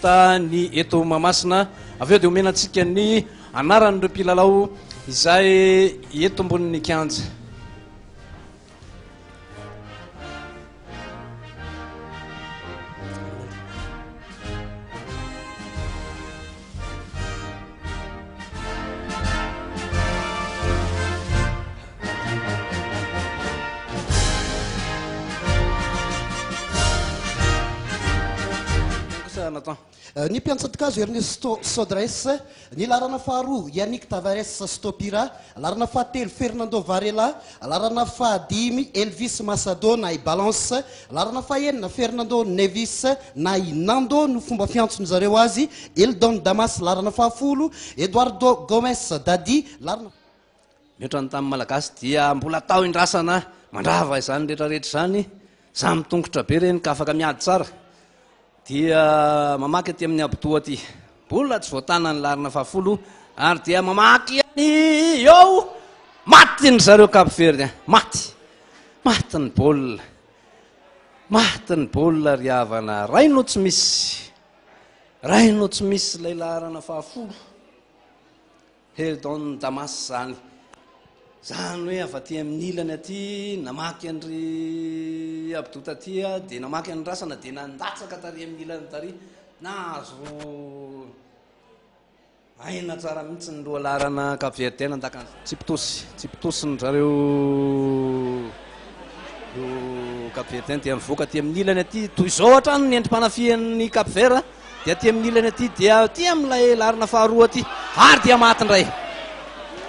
ta ny ento mahamasina avy eo de homena atsika ny anaranyreo mpilalao izay ento mboni'ny kanja ny mptazoesodres ny rafaha iani tavaresstopiraaefernand eaaiy elvis masado na balancerfae fernando nevis na i nando no fomba fiason' zareo azy eldon damaslrana fahafol edoardô gômes dadi aaadiambolaata indasana mandravazayreetrarehetra zany za mitogotra be reny k afakmays dia mamaky aty amin'ny abotoaaty bolina tsy voatanany laharina fahafolo ary dia mamaky any ao matyny zareo kapo feriny a maty matiny baolina matiny baolina ry avana raino tsy misy raino tsy misy lay laarana fahafolo hetaony damasy zany zany hoe afa ty amin'ny ilany aty namaky andry abdotatya di namaky andy rasana di nandatsaka tari amin'n iany tari naazoitsraihitsy nloaapertatptpyaperde okaty amin'nlany aty toy zao atrany nendrim-panafihanny kapver de aty amin'ny ilany aty dia ty ami'lay larina faharoa aty ary di amatyndray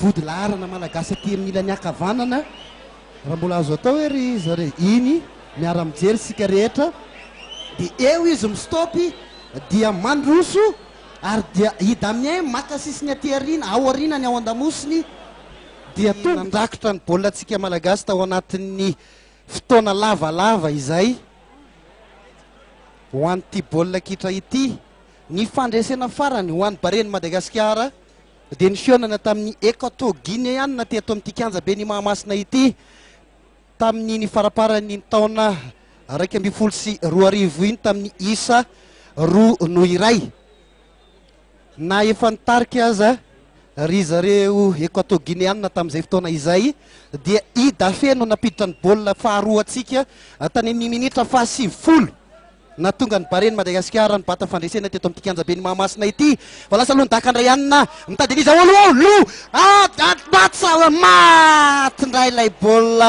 vody laarana malagas aty milany akavanana raha mbola azo atao ery zare iny miaramjeryr e izy mit dia mandroso ary diaiami maasisnyainaanny aatnandrakitranybolasikamalagasoanatny foanalavaava iayhoantblia kitra ny fandraena farany hoanybareny madagasikara n fionana tamin'ny ékata giné ana tyato ami'tykanja be ny mahamasina ity tamin'ny nifaraparany taona raiky amifolo sy roa arivo iny tamin'ny isa ro no iyaeaniaiky aza ryzareo ékata giné aa tami'izay ftaona izay di idafeno napiditra ny bol faharoaatsika tany miminitra fahasivfolo na tonga ny bareny madagasikarano bata fandresena te atoamin' tikanjabe ny mahmasina ity fa lasa alohandaka andray anina mitadyn'iz an aasaka nlay balno a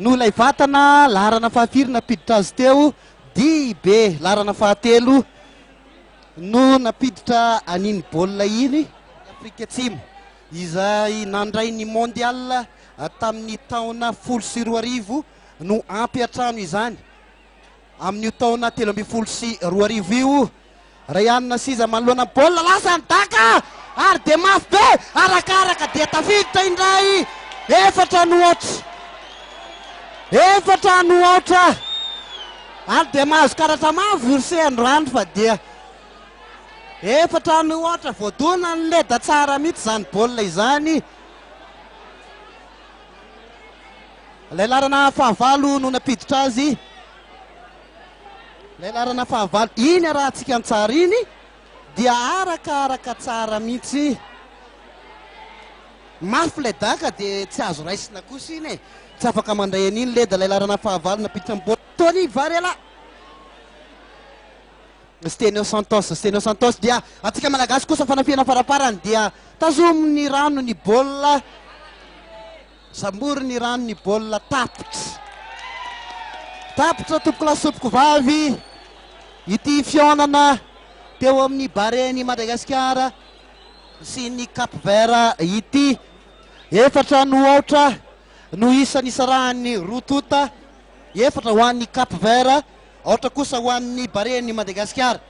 vnno lay vatana larana fahafirina piditrazy teo di be larana fahatelo no napiditra aniny bolia iny afrika tsimo izay nandray ny mondial tamin'ny taona folo sy roa arivo no ampy atrano izany amin'n'io taona telo amby folo sy roa arivo io ra ana sizamaloanadaon efatra ny ohatra voadoana ny le da tsara mihitsy zany bolina izany lay larana fahavalo no napiditra azy la larana fahavalo iny araha antsika antsara iny dia arakaaraka tsara mihitsy mafy la daka di tsy azo raisina kosa iny e tsy afaka mandray an'iny le da lay larana fahavalo o napiditra nbol tony varela zy teny o santos zy teny o santos dia atsika madagasy kosa fanafiana farafarany dia tazomo ny rano ny bolla sambory ny ranony bola tapotra tapotra topoko la topoko vavy ity fionana teo amin'ny bare-ny madagasikara sy ny cap vert ity efatra no oatra no isanisa rahany rotota efatra ho an'ny cap vert owta kousa wanni baree ni madagascar